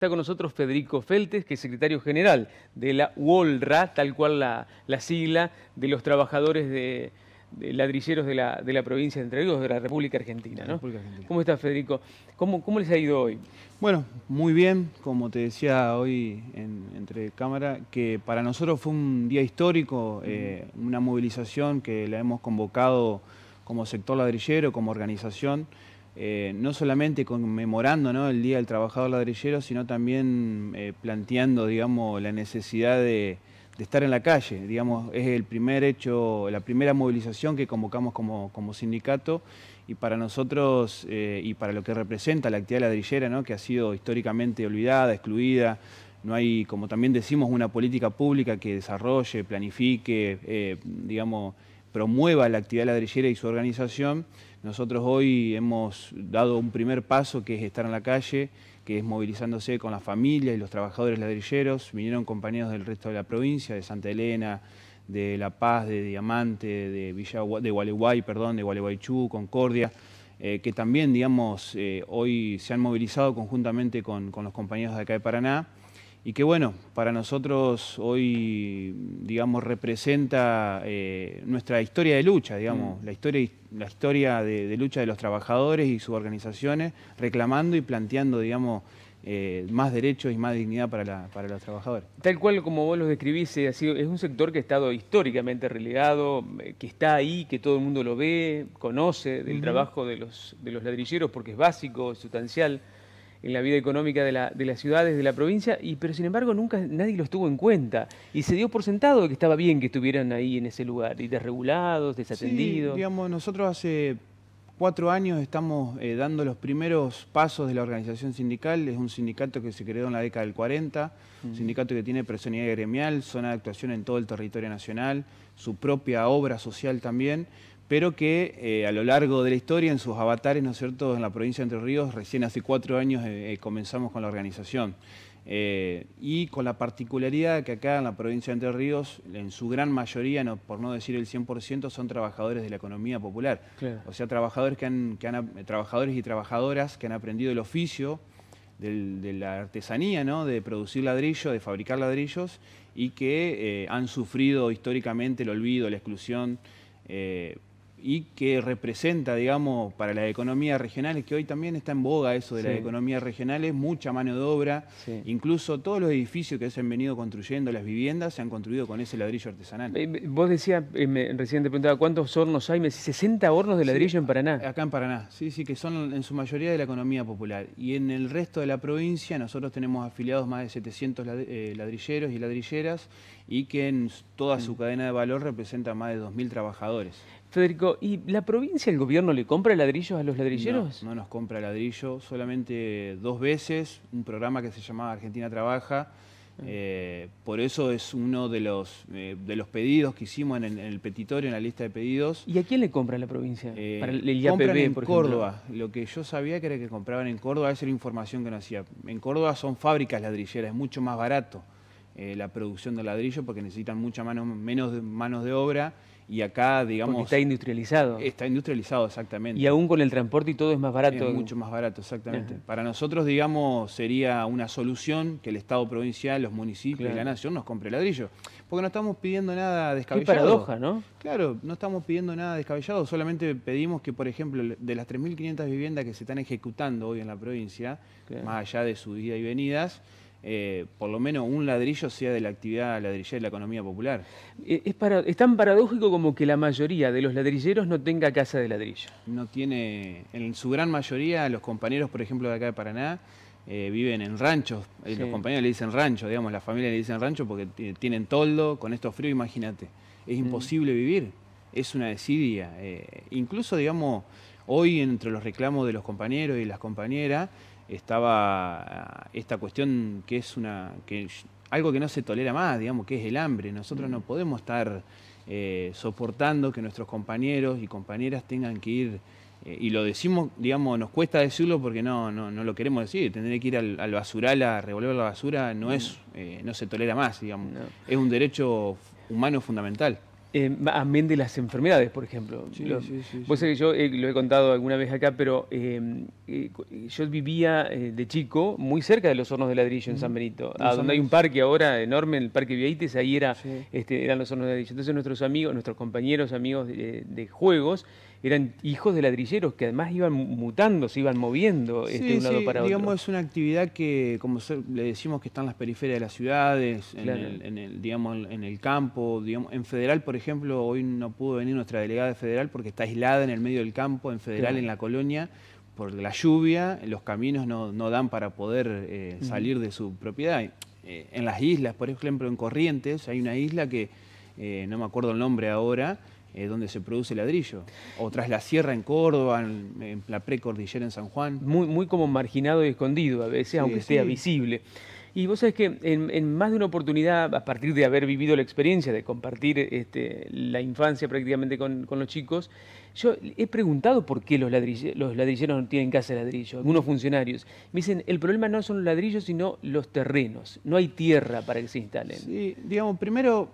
Está con nosotros Federico Feltes, que es secretario general de la UOLRA, tal cual la, sigla de los trabajadores de, ladrilleros de la, provincia de Entre Ríos, de la República Argentina. ¿Cómo está Federico? ¿Cómo, ¿Cómo, les ha ido hoy? Bueno, muy bien, como te decía hoy entre cámara, que para nosotros fue un día histórico, eh, una movilización que la hemos convocado como sector ladrillero, como organización, eh, no solamente conmemorando ¿no? el Día del Trabajador Ladrillero, sino también eh, planteando digamos, la necesidad de, estar en la calle. Digamos, es el primer hecho, la primera movilización que convocamos como, sindicato y para nosotros eh, y para lo que representa la actividad ladrillera, ¿no? que ha sido históricamente olvidada, excluida, no hay, como también decimos, una política pública que desarrolle, planifique, digamos, promueva la actividad ladrillera y su organización, nosotros hoy hemos dado un primer paso que es estar en la calle, que es movilizándose con la familia y los trabajadores ladrilleros. Vinieron compañeros del resto de la provincia, de Santa Elena, de La Paz, de Diamante, de, Villa, de Gualeguay, perdón, de Gualeguaychú, Concordia, eh, que también, digamos, eh, hoy se han movilizado conjuntamente con, con los compañeros de acá de Paraná y que bueno, para nosotros hoy, digamos, representa eh, nuestra historia de lucha, digamos, mm. la historia, la historia de, lucha de los trabajadores y sus organizaciones, reclamando y planteando, digamos, eh, más derechos y más dignidad para, los trabajadores. Tal cual como vos los describís, eh, es un sector que ha estado históricamente relegado, que está ahí, que todo el mundo lo ve, conoce del trabajo de los, de los ladrilleros porque es básico, es sustancial en la vida económica de, la, de las ciudades, de la provincia, y, pero sin embargo nunca nadie los tuvo en cuenta y se dio por sentado que estaba bien que estuvieran ahí en ese lugar, y desregulados, desatendidos. Sí, digamos, nosotros hace cuatro años estamos eh, dando los primeros pasos de la organización sindical. Es un sindicato que se creó en la década del 40, un mm. sindicato que tiene personalidad gremial, zona de actuación en todo el territorio nacional, su propia obra social también, pero que eh, a lo largo de la historia, en sus avatares, ¿no es cierto?, en la provincia de Entre Ríos, recién hace cuatro años eh, eh, comenzamos con la organización. y con la particularidad de que acá en la provincia de Entre Ríos, en su gran mayoría, no, por no decir el 100%, son trabajadores de la economía popular. O sea, trabajadores, que han, trabajadores y trabajadoras que han aprendido el oficio de la artesanía, ¿no? de producir ladrillo, de fabricar ladrillos, y que han sufrido históricamente el olvido, la exclusión y que representa, digamos, para las economías regionales, que hoy también está en boga eso de las economías regionales, mucha mano de obra, incluso todos los edificios que se han venido construyendo, las viviendas, se han construido con ese ladrillo artesanal. Eh, vos decías, eh, recién preguntaba, ¿cuántos hornos hay? Me decís, 60 hornos de ladrillo en Paraná. Acá en Paraná, sí, sí, que son en su mayoría de la economía popular. Y en el resto de la provincia nosotros tenemos afiliados más de 700 eh, ladrilleros y ladrilleras y que en toda su mm. cadena de valor representa más de 2.000 trabajadores. Federico, ¿y la provincia, el gobierno, le compra ladrillos a los ladrilleros? No, nos compra ladrillo, solamente dos veces, un programa que se llamaba Argentina Trabaja, ah. eh, por eso es uno de los, eh, de los pedidos que hicimos en el, petitorio, en la lista de pedidos. ¿Y a quién le compra la provincia? Eh, Para el compran en Córdoba. Lo que yo sabía que era que compraban en Córdoba, esa era información que no hacía. En Córdoba son fábricas ladrilleras, es mucho más barato. Eh, la producción de ladrillo porque necesitan mucha mano, menos manos de obra y acá, digamos... está industrializado. Está industrializado, exactamente. Y aún con el transporte y todo es más barato. Es mucho más barato, exactamente. Para nosotros, digamos, sería una solución que el Estado provincial, los municipios y la nación nos compre ladrillo. Porque no estamos pidiendo nada descabellado. Qué paradoja, ¿no? Claro, no estamos pidiendo nada descabellado, solamente pedimos que, por ejemplo, de las 3.500 viviendas que se están ejecutando hoy en la provincia, más allá de su ida y venidas, eh, por lo menos un ladrillo sea de la actividad ladrillera de la economía popular. E, es, tan paradójico como que la mayoría de los ladrilleros no tenga casa de ladrillo. No tiene, en su gran mayoría, los compañeros, por ejemplo, de acá de Paraná, eh, viven en ranchos, eh, los compañeros le dicen rancho, digamos, la familias le dicen rancho porque tienen toldo, con esto frío, imagínate, es mm. imposible vivir, es una desidia. incluso, digamos, hoy entre los reclamos de los compañeros y las compañeras, estaba ah, esta cuestión que es una que algo que no se tolera más, digamos, que es el hambre. Nosotros no mm. podemos estar eh, soportando que nuestros compañeros y compañeras tengan que ir, eh, y lo decimos, digamos, nos cuesta decirlo porque no, no, lo queremos decir, tener que ir al, basural a revolver la basura no mm. es, eh, no se tolera más, digamos, es un derecho humano fundamental. Eh, amén de las enfermedades, por ejemplo. que yo eh, lo he contado alguna vez acá, pero eh, yo vivía de chico muy cerca de los hornos de ladrillo en San Benito, donde hay un parque ahora enorme, el Parque Vieites, ahí era, este, eran los hornos de ladrillo. Entonces nuestros amigos, nuestros compañeros amigos de, de juegos, eran hijos de ladrilleros que además iban mutando, se iban moviendo de este, un lado sí, para digamos, es una actividad que, como le decimos, que está en las periferias de las ciudades, en, el, digamos, en el campo. Digamos. En Federal, por ejemplo, hoy no pudo venir nuestra delegada de Federal porque está aislada en el medio del campo, en Federal, en la colonia, por la lluvia, los caminos no, dan para poder eh, salir de su propiedad. Eh, en las islas, por ejemplo, en Corrientes, hay una isla que, eh, no me acuerdo el nombre ahora, eh, donde se produce ladrillo, o tras la sierra en Córdoba, en, la precordillera en San Juan. Muy, muy como marginado y escondido a veces, aunque sea visible. Y vos sabés que en, más de una oportunidad, a partir de haber vivido la experiencia de compartir este, la infancia prácticamente con, los chicos, yo he preguntado por qué los, los ladrilleros no tienen casa de ladrillo, algunos funcionarios. Me dicen, el problema no son los ladrillos, sino los terrenos. No hay tierra para que se instalen. Sí, digamos, primero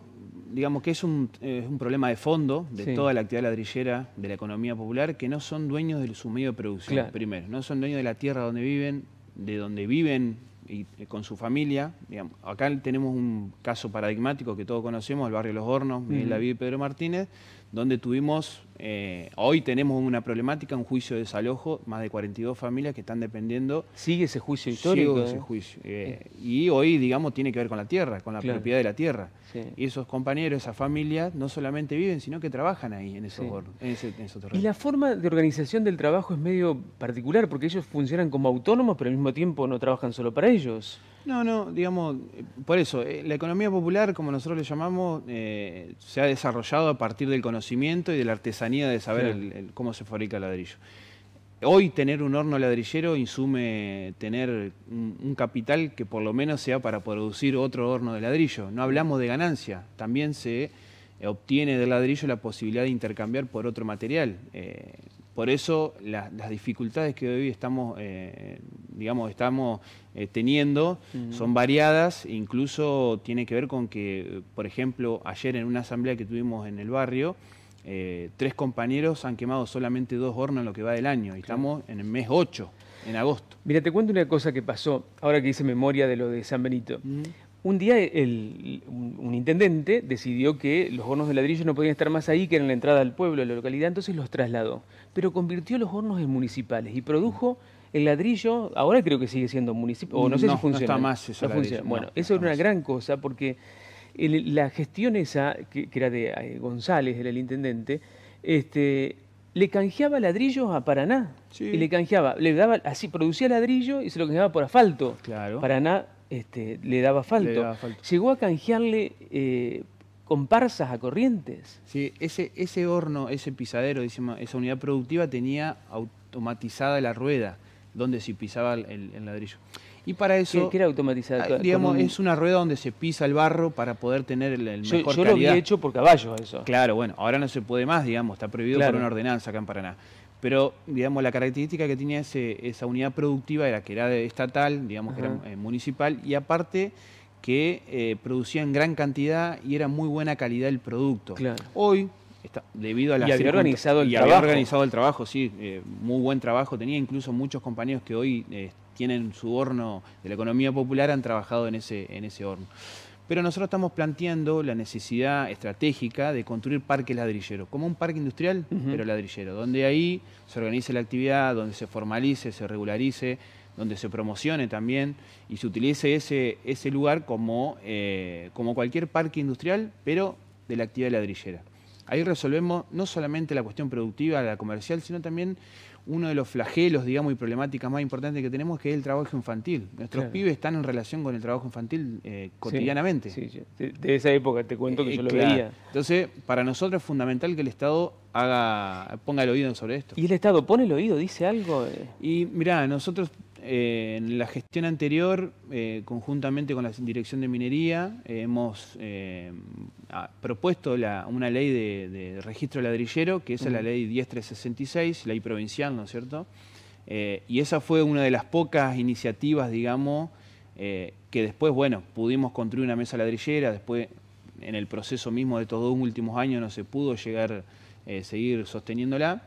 digamos que es eh, un, problema de fondo de toda la actividad ladrillera de la economía popular, que no son dueños de su medio de producción, primero. No son dueños de la tierra donde viven, de donde viven y, eh, con su familia. acá tenemos un caso paradigmático que todos conocemos, el barrio Los Hornos, Miguel la y Pedro Martínez, donde tuvimos eh, hoy tenemos una problemática, un juicio de desalojo, más de 42 familias que están dependiendo. Sigue ese juicio histórico. Sigue ese juicio. Eh, y hoy, digamos, tiene que ver con la tierra, con la propiedad de la tierra. Y esos compañeros, esas familias, no solamente viven, sino que trabajan ahí, en esos, sí. Y la forma de organización del trabajo es medio particular, porque ellos funcionan como autónomos, pero al mismo tiempo no trabajan solo para ellos. No, no, digamos, eh, por eso, la economía popular, como nosotros le llamamos, se ha desarrollado a partir del conocimiento y del artesanato de saber cómo se fabrica el ladrillo. Hoy tener un horno ladrillero insume tener un, capital que por lo menos sea para producir otro horno de ladrillo. No hablamos de ganancia, también se eh, obtiene del ladrillo la posibilidad de intercambiar por otro material. Eh, por eso las dificultades que hoy estamos, eh, digamos, estamos teniendo son variadas, incluso tiene que ver con que, por ejemplo, ayer en una asamblea que tuvimos en el barrio, eh, tres compañeros han quemado solamente dos hornos en lo que va del año y estamos en el mes 8, en agosto. Mira, te cuento una cosa que pasó, ahora que hice memoria de lo de San Benito. Mm. Un día un, intendente decidió que los hornos de ladrillo no podían estar más ahí, que en la entrada al pueblo, de la localidad, entonces los trasladó. Pero convirtió los hornos en municipales y produjo el ladrillo, ahora creo que sigue siendo municipal, o no sé si funciona. No está más eso. Bueno, eso era una gran cosa porque la gestión esa, que, era de eh, González, era el intendente, este, le canjeaba ladrillos a Paraná. Sí. Y le canjeaba, le daba, así producía ladrillo y se lo canjeaba por asfalto. Claro. Paraná este, le, daba asfalto. Llegó a canjearle eh, comparsas a corrientes. Sí, ese, ese horno, ese pisadero, esa unidad productiva tenía automatizada la rueda, donde se pisaba el, el ladrillo. Y para eso... ¿Qué, era automatizar? Ah, digamos, es una rueda donde se pisa el barro para poder tener el, mejor calidad. Yo lo había hecho por caballos eso. Claro, bueno, ahora no se puede más, digamos, está prohibido por una ordenanza acá en Paraná. Pero, digamos, la característica que tenía ese, esa unidad productiva era que era estatal, digamos, que era eh, municipal, y aparte que eh, producía en gran cantidad y era muy buena calidad el producto. Hoy, debido a la y había organizado el trabajo. Había organizado el trabajo, sí, eh, muy buen trabajo. Tenía incluso muchos compañeros que hoy tienen su horno de la economía popular han trabajado en ese, en ese horno. Pero nosotros estamos planteando la necesidad estratégica de construir parques ladrilleros, como un parque industrial, pero ladrillero, donde ahí se organice la actividad, donde se formalice, se regularice, donde se promocione también y se utilice ese, ese lugar como, eh, como cualquier parque industrial, pero de la actividad ladrillera. Ahí resolvemos no solamente la cuestión productiva, la comercial, sino también uno de los flagelos, digamos, y problemáticas más importantes que tenemos, que es el trabajo infantil. Nuestros pibes están en relación con el trabajo infantil eh, cotidianamente. Sí, De, esa época te cuento que eh, yo lo veía. Entonces, para nosotros es fundamental que el Estado haga, ponga el oído sobre esto. ¿Y el Estado pone el oído? ¿Dice algo? Eh. Y mira nosotros eh, en la gestión anterior, eh, conjuntamente con la Dirección de Minería, eh, hemos propuesto una ley de, registro ladrillero, que es la ley 10366, ley provincial, ¿no es cierto? y esa fue una de las pocas iniciativas, digamos, que después, bueno, pudimos construir una mesa ladrillera, después en el proceso mismo de estos dos últimos años no se pudo llegar, a seguir sosteniéndola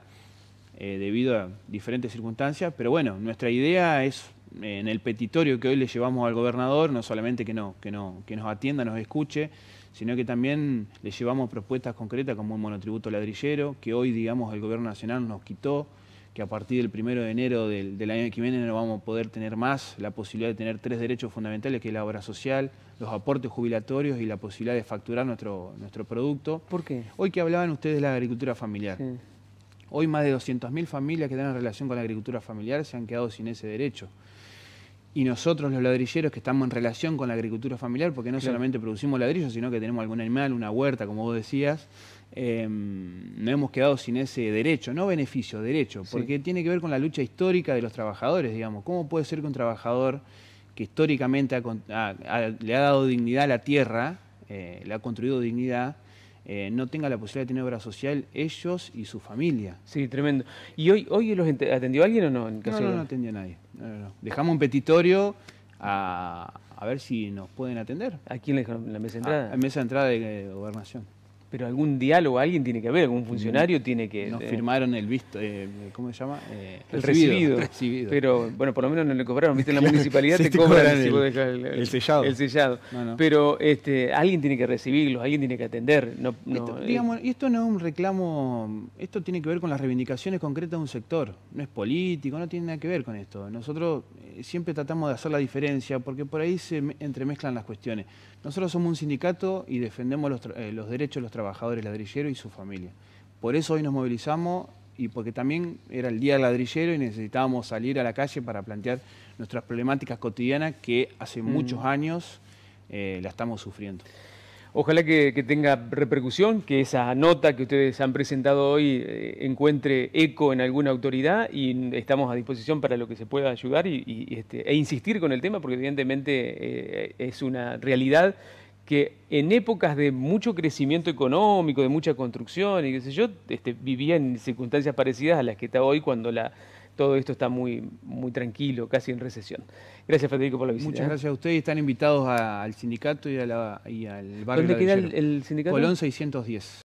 eh, debido a diferentes circunstancias, pero bueno, nuestra idea es eh, en el petitorio que hoy le llevamos al gobernador, no solamente que, no, que, nos atienda, nos escuche, sino que también le llevamos propuestas concretas como un monotributo ladrillero, que hoy, digamos, el gobierno nacional nos quitó, que a partir del 1 de enero del, año que viene no vamos a poder tener más la posibilidad de tener tres derechos fundamentales, que es la obra social, los aportes jubilatorios y la posibilidad de facturar nuestro, nuestro producto. ¿Por qué? Hoy que hablaban ustedes de la agricultura familiar. Hoy más de 200.000 familias que tienen relación con la agricultura familiar se han quedado sin ese derecho. Y nosotros los ladrilleros que estamos en relación con la agricultura familiar, porque no solamente producimos ladrillos, sino que tenemos algún animal, una huerta, como vos decías, em, nos hemos quedado sin ese derecho, no beneficio, derecho, porque tiene que ver con la lucha histórica de los trabajadores, digamos. ¿Cómo puede ser que un trabajador que históricamente le ha dado dignidad a la tierra, eh, le ha construido dignidad, eh, no tenga la posibilidad de tener obra social ellos y su familia. Sí, tremendo. ¿Y hoy, hoy los atendió alguien o no? no, no, atendió a nadie. Dejamos un petitorio a, a, ver si nos pueden atender. ¿A quién le dejaron la mesa de entrada? A, mesa de entrada de eh, gobernación. Pero algún diálogo, alguien tiene que haber, algún funcionario tiene que... Nos eh, firmaron el visto, eh, ¿cómo se llama? Eh, el recibido, recibido. Pero, bueno, por lo menos no le cobraron, viste, en la municipalidad te, cobran, el, el, sellado. Pero este, alguien tiene que recibirlos, alguien tiene que atender. No, esto, digamos, esto no es un reclamo, esto tiene que ver con las reivindicaciones concretas de un sector. No es político, no tiene nada que ver con esto. Nosotros siempre tratamos de hacer la diferencia porque por ahí se entremezclan las cuestiones. Nosotros somos un sindicato y defendemos eh, los, derechos de los trabajadores ladrilleros y su familia. Por eso hoy nos movilizamos y porque también era el día ladrillero y necesitábamos salir a la calle para plantear nuestras problemáticas cotidianas que hace mm. muchos años eh, la estamos sufriendo. Ojalá que, tenga repercusión, que esa nota que ustedes han presentado hoy eh, encuentre eco en alguna autoridad y estamos a disposición para lo que se pueda ayudar y, este, e insistir con el tema porque evidentemente eh, es una realidad que en épocas de mucho crecimiento económico, de mucha construcción y qué sé yo, este, vivía en circunstancias parecidas a las que está hoy cuando la todo esto está muy, muy tranquilo, casi en recesión. Gracias, Federico, por la visita. Muchas ¿eh? gracias a ustedes. Están invitados al sindicato y, la, al barrio. ¿Dónde queda el Colón 610.